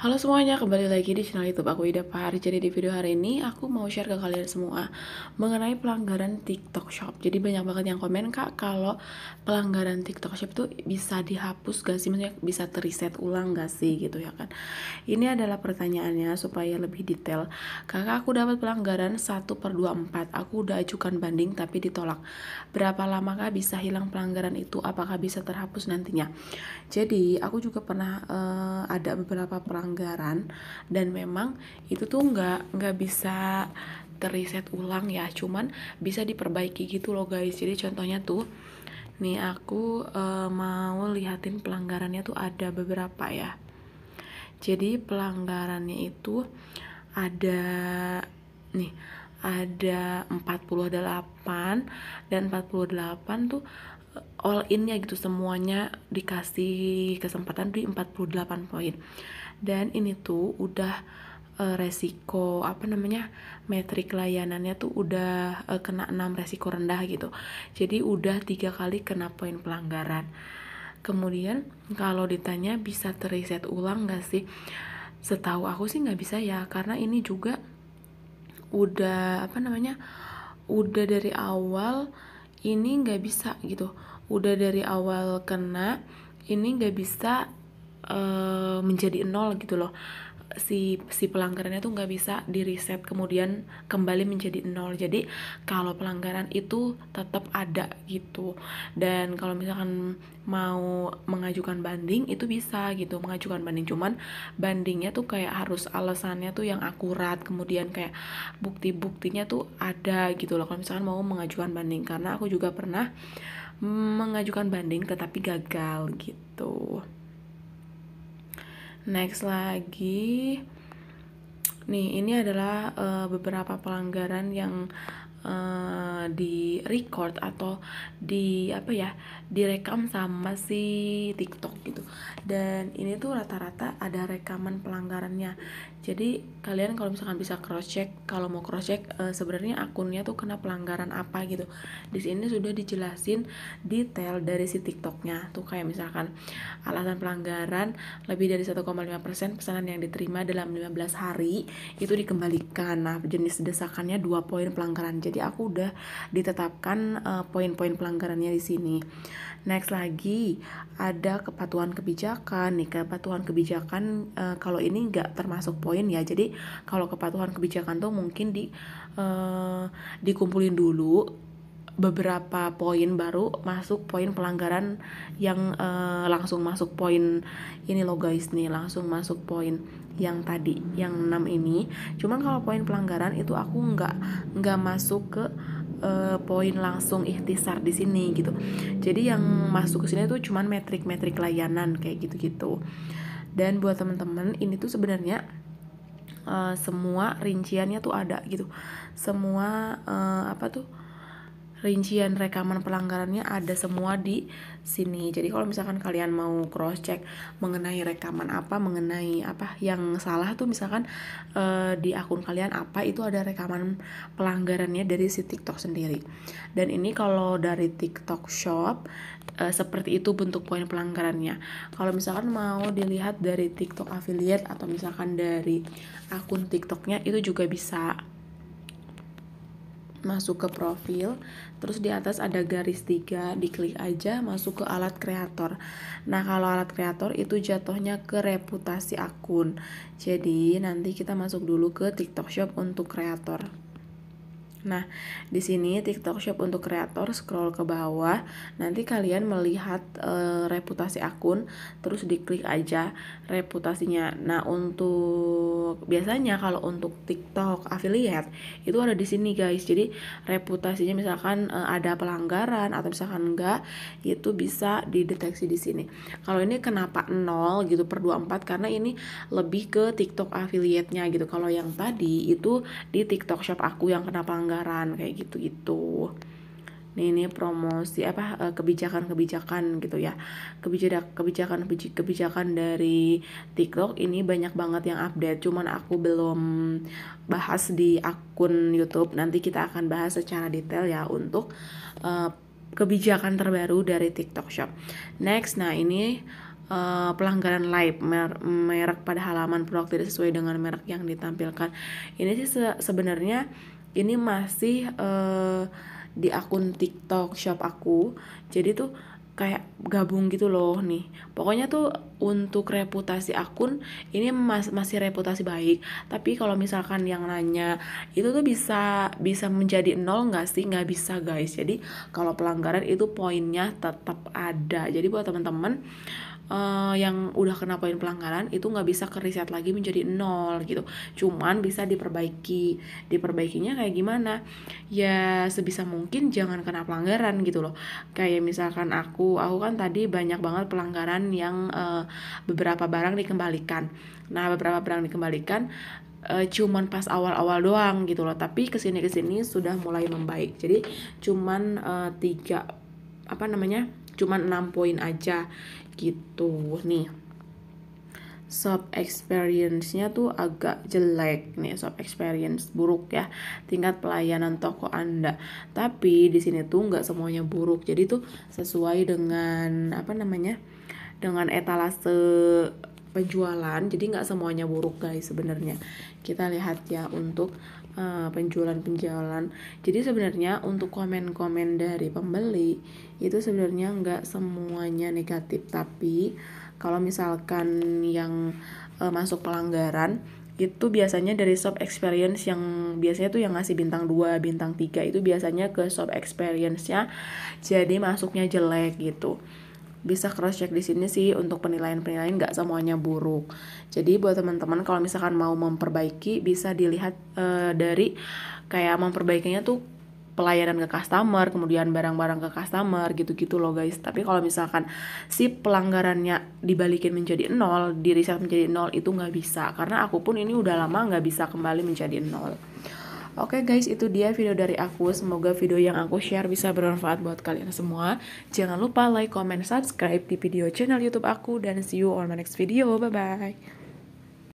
Halo semuanya, kembali lagi di channel YouTube aku Ida Pahari. Jadi di video hari ini aku mau share ke kalian semua mengenai pelanggaran TikTok Shop. Jadi banyak banget yang komen kak kalau pelanggaran TikTok Shop tuh bisa dihapus gak sih? Maksudnya bisa teriset ulang gak sih gitu ya kan? Ini adalah pertanyaannya supaya lebih detail. Kakak aku dapat pelanggaran 1 per 24. Aku udah ajukan banding tapi ditolak. Berapa lama kak bisa hilang pelanggaran itu? Apakah bisa terhapus nantinya? Jadi aku juga pernah uh, ada beberapa pelanggaran pelanggaran dan memang itu tuh nggak nggak bisa teriset ulang ya cuman bisa diperbaiki gitu loh guys jadi contohnya tuh nih aku e, mau lihatin pelanggarannya tuh ada beberapa ya jadi pelanggarannya itu ada nih ada 48 dan 48 tuh eh, all innya gitu semuanya dikasih kesempatan di 48 poin dan ini tuh udah uh, resiko apa namanya metrik layanannya tuh udah uh, kena 6 resiko rendah gitu jadi udah tiga kali kena poin pelanggaran kemudian kalau ditanya bisa teriset ulang gak sih setahu aku sih nggak bisa ya karena ini juga udah apa namanya udah dari awal ini nggak bisa gitu udah dari awal kena ini nggak bisa uh, menjadi nol gitu loh si si pelanggarannya tuh nggak bisa di kemudian kembali menjadi nol jadi kalau pelanggaran itu tetap ada gitu dan kalau misalkan mau mengajukan banding itu bisa gitu mengajukan banding cuman bandingnya tuh kayak harus alasannya tuh yang akurat kemudian kayak bukti-buktinya tuh ada gitu loh kalau misalkan mau mengajukan banding karena aku juga pernah mengajukan banding tetapi gagal gitu next lagi nih ini adalah uh, beberapa pelanggaran yang uh, di record atau di apa ya direkam sama si TikTok gitu dan ini tuh rata-rata ada rekaman pelanggarannya jadi kalian kalau misalkan bisa cross check kalau mau cross check uh, eh, sebenarnya akunnya tuh kena pelanggaran apa gitu di sini sudah dijelasin detail dari si TikToknya tuh kayak misalkan alasan pelanggaran lebih dari 1,5% pesanan yang diterima dalam 15 hari itu dikembalikan nah jenis desakannya dua poin pelanggaran jadi jadi aku udah ditetapkan uh, poin-poin pelanggarannya di sini. Next lagi ada kepatuhan kebijakan. Nih kepatuhan kebijakan uh, kalau ini nggak termasuk poin ya. Jadi kalau kepatuhan kebijakan tuh mungkin di uh, dikumpulin dulu beberapa poin baru masuk poin pelanggaran yang uh, langsung masuk poin ini lo guys nih langsung masuk poin yang tadi yang 6 ini cuman kalau poin pelanggaran itu aku nggak nggak masuk ke uh, poin langsung ikhtisar di sini gitu jadi yang masuk ke sini tuh cuman metrik-metrik layanan kayak gitu-gitu dan buat temen-temen ini tuh sebenarnya uh, semua rinciannya tuh ada gitu semua uh, apa tuh rincian rekaman pelanggarannya ada semua di sini. Jadi kalau misalkan kalian mau cross check mengenai rekaman apa, mengenai apa yang salah tuh misalkan e, di akun kalian apa itu ada rekaman pelanggarannya dari si TikTok sendiri. Dan ini kalau dari TikTok Shop e, seperti itu bentuk poin pelanggarannya. Kalau misalkan mau dilihat dari TikTok affiliate atau misalkan dari akun TikToknya itu juga bisa masuk ke profil, terus di atas ada garis tiga, diklik aja masuk ke alat kreator. Nah, kalau alat kreator itu jatuhnya ke reputasi akun. Jadi, nanti kita masuk dulu ke TikTok Shop untuk kreator. Nah, di sini TikTok Shop untuk kreator scroll ke bawah, nanti kalian melihat e, reputasi akun, terus diklik aja reputasinya. Nah, untuk biasanya kalau untuk TikTok affiliate itu ada di sini guys. Jadi reputasinya misalkan e, ada pelanggaran atau misalkan enggak, itu bisa dideteksi di sini. Kalau ini kenapa nol gitu per 24 karena ini lebih ke TikTok affiliate-nya gitu. Kalau yang tadi itu di TikTok Shop aku yang kenapa enggak anggaran kayak gitu-gitu nih ini promosi apa eh, kebijakan-kebijakan gitu ya kebijakan kebijakan kebijakan dari TikTok ini banyak banget yang update cuman aku belum bahas di akun YouTube nanti kita akan bahas secara detail ya untuk uh, kebijakan terbaru dari TikTok Shop next nah ini uh, pelanggaran live mer merek pada halaman produk tidak sesuai dengan merek yang ditampilkan. Ini sih se sebenarnya ini masih uh, di akun TikTok shop aku. Jadi tuh kayak gabung gitu loh nih pokoknya tuh untuk reputasi akun ini mas masih reputasi baik tapi kalau misalkan yang nanya itu tuh bisa bisa menjadi nol nggak sih nggak bisa guys jadi kalau pelanggaran itu poinnya tetap ada jadi buat temen-temen uh, eh, yang udah kena poin pelanggaran itu nggak bisa ke lagi menjadi nol gitu cuman bisa diperbaiki diperbaikinya kayak gimana ya sebisa mungkin jangan kena pelanggaran gitu loh kayak misalkan aku aku aku kan tadi banyak banget pelanggaran yang uh, beberapa barang dikembalikan nah beberapa barang dikembalikan uh, cuman pas awal-awal doang gitu loh tapi kesini kesini sudah mulai membaik jadi cuman uh, tiga apa namanya cuman enam poin aja gitu nih Sub experience-nya tuh agak jelek nih sub experience buruk ya tingkat pelayanan toko anda tapi di sini tuh nggak semuanya buruk jadi tuh sesuai dengan apa namanya dengan etalase penjualan jadi nggak semuanya buruk guys sebenarnya kita lihat ya untuk uh, penjualan-penjualan jadi sebenarnya untuk komen-komen dari pembeli itu sebenarnya nggak semuanya negatif tapi kalau misalkan yang e, masuk pelanggaran itu biasanya dari shop experience yang biasanya tuh yang ngasih bintang 2, bintang 3 itu biasanya ke shop experience-nya jadi masuknya jelek gitu. Bisa cross check di sini sih untuk penilaian-penilaian nggak semuanya buruk. Jadi buat teman-teman kalau misalkan mau memperbaiki bisa dilihat e, dari kayak memperbaikinya tuh pelayanan ke customer, kemudian barang-barang ke customer gitu-gitu loh guys. Tapi kalau misalkan si pelanggarannya dibalikin menjadi nol, di reset menjadi nol itu nggak bisa karena aku pun ini udah lama nggak bisa kembali menjadi nol. Oke okay guys, itu dia video dari aku. Semoga video yang aku share bisa bermanfaat buat kalian semua. Jangan lupa like, comment, subscribe di video channel YouTube aku dan see you on my next video. Bye bye.